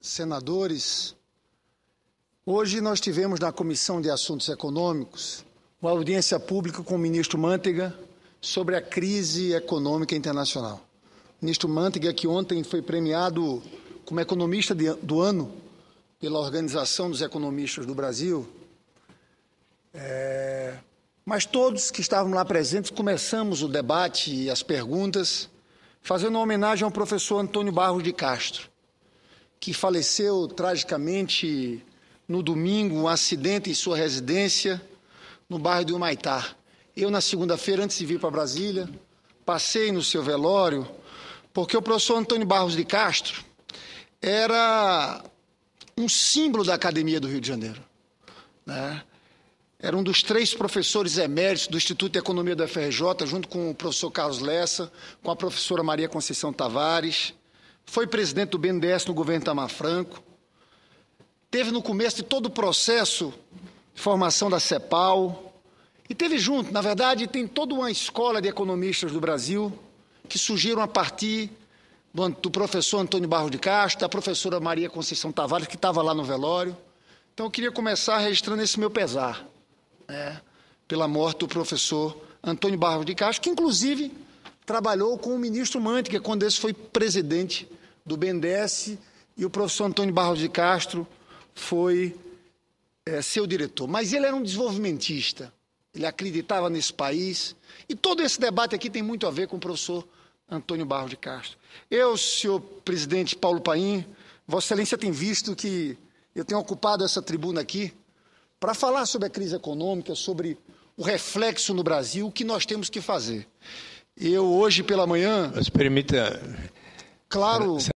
senadores, hoje nós tivemos na Comissão de Assuntos Econômicos uma audiência pública com o ministro Mantega sobre a crise econômica internacional. O ministro Mantega, que ontem foi premiado como economista do ano pela Organização dos Economistas do Brasil, é... mas todos que estavam lá presentes começamos o debate e as perguntas fazendo uma homenagem ao professor Antônio Barros de Castro, que faleceu tragicamente no domingo, um acidente em sua residência no bairro do Humaitá. Eu, na segunda-feira, antes de vir para Brasília, passei no seu velório, porque o professor Antônio Barros de Castro era um símbolo da Academia do Rio de Janeiro. Né? Era um dos três professores eméritos do Instituto de Economia da FRJ, junto com o professor Carlos Lessa, com a professora Maria Conceição Tavares foi presidente do BNDES no governo Tamar Franco, teve no começo de todo o processo de formação da CEPAL, e teve junto, na verdade, tem toda uma escola de economistas do Brasil que surgiram a partir do, professor Antônio Barro de Castro, da professora Maria Conceição Tavares, que estava lá no velório. Então eu queria começar registrando esse meu pesar né, pela morte do professor Antônio Barro de Castro, que inclusive trabalhou com o ministro Mântica quando esse foi presidente do BNDES e o professor Antônio Barros de Castro foi é, seu diretor. Mas ele era um desenvolvimentista, ele acreditava nesse país e todo esse debate aqui tem muito a ver com o professor Antônio Barros de Castro. Eu, senhor presidente Paulo Paim, Vossa Excelência tem visto que eu tenho ocupado essa tribuna aqui para falar sobre a crise econômica, sobre o reflexo no Brasil, o que nós temos que fazer. Eu hoje pela manhã. Mas permita. Claro.